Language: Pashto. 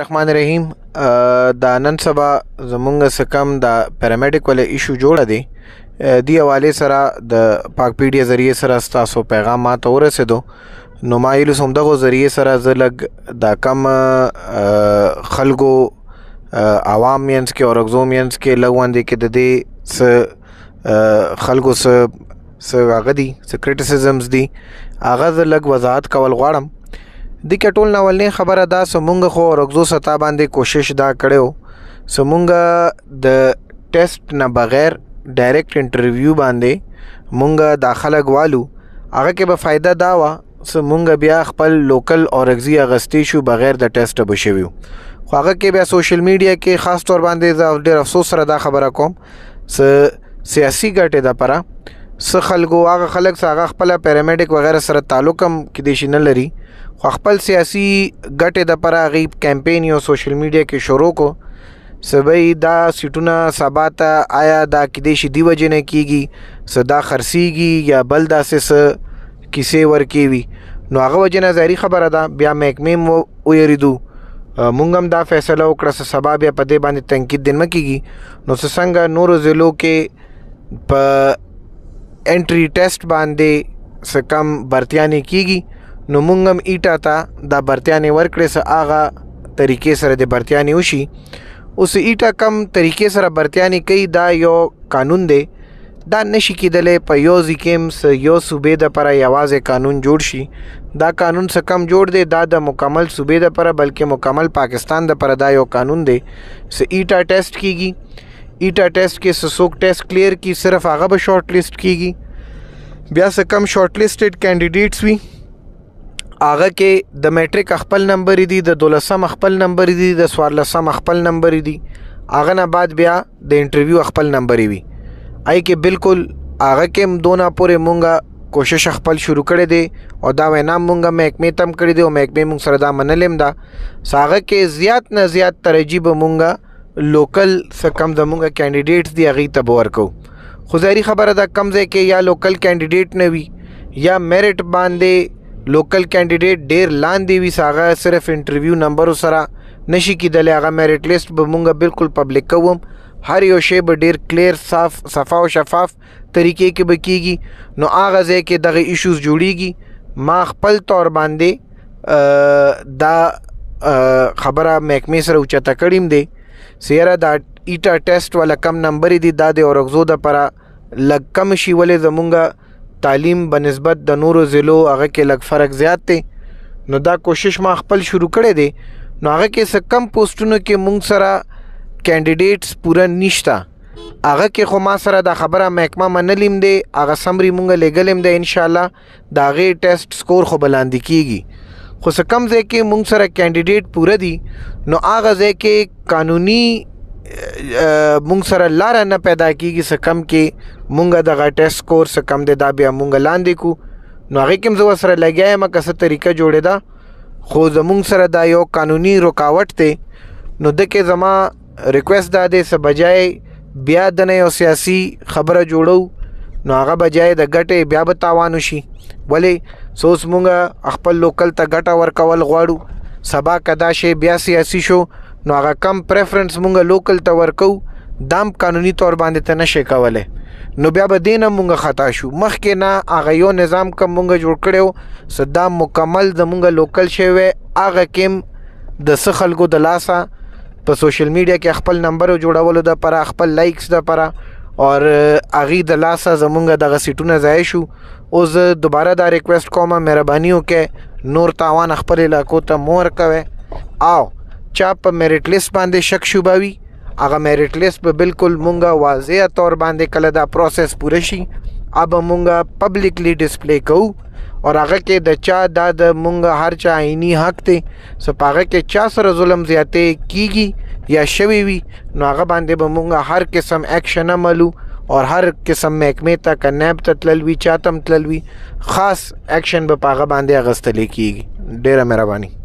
رحمان رحیم دا نن سبا زمونږ سکم د پیرامیډیک ولې ایشو جوړه دی دی حواله سره د پاک پیډیا ذریعہ سره تاسو پیغام ما ته ورسېدو نو ما یې لسم دغه ذریعہ سره زلګ دا کم خلکو عوام ینس کې او اگزومینس کې لګوندې کې د دې س خلکو سره سره هغه دي سکریټیسزمز دي هغه زلګ وضاحت کول غواړم د کټول ناولنې خبره دا سمونږ خو رګزو ستا باندې کوشش دا کړو سمونږ د ټیسټ نه بغیر ډایرکټ انټرویو باندې مونږ داخله غوالو هغه کې به فائدہ دا و سمونږ بیا خپل لوکل اورګزی اغستی شو بغیر د ټیسټ به شویو خو هغه کې بیا سوشل میډیا کې خاص تور باندې ډیر افسوس سره دا خبره کوم س سیاسي ګټه ده پره س خلکو هغه خلک ساغه خپل پیرامیډیک وغیرہ سره تعلق هم کې دي شنه لري خو خپل سیاسي ګټه د پر غیب کمپاین یو سوشل میډیا کې شروع کو سبای دا سیټونه سباتا آیا دا کې دي شي دی وجنه کیږي صدا خرسيږي یا بل داسې س کیسه ورکی وی نو هغه وجنه ظاهري خبره ده بیا محکمې ویریدو مونږ هم دا فیصله وکړه چې سبا بیا په دې باندې تنقید دنم کیږي نو څنګه نور ضلعو کې په انټري ټیسټ باندې سکم برتیانې کیږي نو مونږ هم ایټا ته دا برتیانې ورکړې سه هغه طریقې سره د برتیانې وشي اوس ایټا کم طریقې سره برتیانې کوي دا یو قانون دی دا نشي کېدلې په یو ځکیمس یو صوبې د پر یوازې قانون جوړ شي دا قانون څه کم جوړ دی دا د مکمل صوبې د پر بلکې مکمل پاکستان د پر دا یو قانون دی سه ایټا ټیسټ کیږي ایټا ټیسټ کې سسوک ټیسټ کلیر کی صرف هغه به شارټ لیست کیږي بیا څه کم شارټ لیستډ کینډیډیټس وي هغه کې د میټریک خپل نمبر دی د دولسم خپل نمبر دی د سوارلسم خپل نمبر دی هغه نه بعد بیا د انټرویو خپل نمبر وي آی کې بالکل هغه کې دونا پورې مونږه کوشش خپل شروع کړي دي او دا وینا مونږه مېکمې تم کړي دي او مېکمې مونږ سره دا منلم دا ساغه کې زیات نه زیات ترجیب مونږه لوکل څه کم زمونږه کینډیډیټس دی هغه ته ورکو خو ظاهري خبره ده کم ځای کې یا لوکل کینډیډیټ نه وي یا میرټ باندې لوکل کینډیډیټ ډیر لاندې وي ساغه صرف انټرویو نمبر سره نشي کېدلی هغه میرټ لیست به مونږه بالکل پبلیک کوم هر یو شی به ډیر کلیر صاف صفا او شفاف طریقې کې به کیږي نو هغه ځای کې دغه ایشوز جوړیږي ما خپل تور باندې دا خبره محکمې سره اوچته کړیم دی سیره دا ایټا ټیسټ ولا کم نمبر دي دا د اورغزو د پره لګ کم شي ولې زمونږه تعلیم بنسبت د نورو ضلعو هغه کې لګ فرق زیات دی نو دا کوشش ما خپل شروع کړی دی نو هغه کې څه کم پوسټونو کې مونږ سره کینډیډیټس پوره نشتا هغه کې خو ما سره دا خبره محکمه منلیم دی هغه سمري مونږه لګلیم دی ان شاء الله دا غي ټیسټ سکور خو بلاندې کیږي خو څه کم ځای کې مونږ سره کینډیډیټ پوره دي نو هغه ځای کې قانوني مونږ سره لار نه پیدا کیږي څه کم کې مونږ دغه ټیسټ سکور څه کم دی دا بیا مونږ لاندې کو نو هغه کوم زو سره لګیاي ما کسه طریقه جوړه ده خو زمونږ سره دا یو قانوني رکاوټ دی نو دکې زما ریکوست دا دی څه بجای بیا د نه یو سیاسي خبره جوړو نو هغه بجای د ګټه بیا به تاوان شي ولی سوس مونږه خپل لوکل ته ګټه ورکول غواړو سبا کدا شی بیا سیاسي شو نو هغه کم پریفرنس مونږه لوکل ته ورکو دام قانوني تور باندې ته نشي کوله نو بیا به دینه مونږه خطا شو مخکې نه هغه یو نظام کوم مونږه جوړ کړو صدام مکمل د مونږه لوکل شوی هغه کم د سخلګو د لاسه په سوشل میډیا کې خپل نمبر جوړولو د پر خپل لایکس د پر اور اغي د لاسه زمونږ دغه سیټونه ځای شو او زه دوباره دا ریکوست کوم مهرباني وکې نور تاوان خپل علاقو ته مور کوي او چا په میرټ لیست باندې شک شوباوي هغه میرټ لیست به بالکل مونږه واضح تور باندې کله دا پروسس پوره شي اب مونږه پبلکلی ډسپلی کوو اور هغه کې د چا د مونږ هر چا عیني حق ته سپاغه کې چا سره ظلم زیاته کیږي کی یا شوی وي نو هغه باندې به مونږه هر قسم اکشن عملو او هر قسم محکمه ته کناب ته تللوي چاتم تللوي خاص اکشن به پاغه باندې اغستل کیږي ډیره مهرباني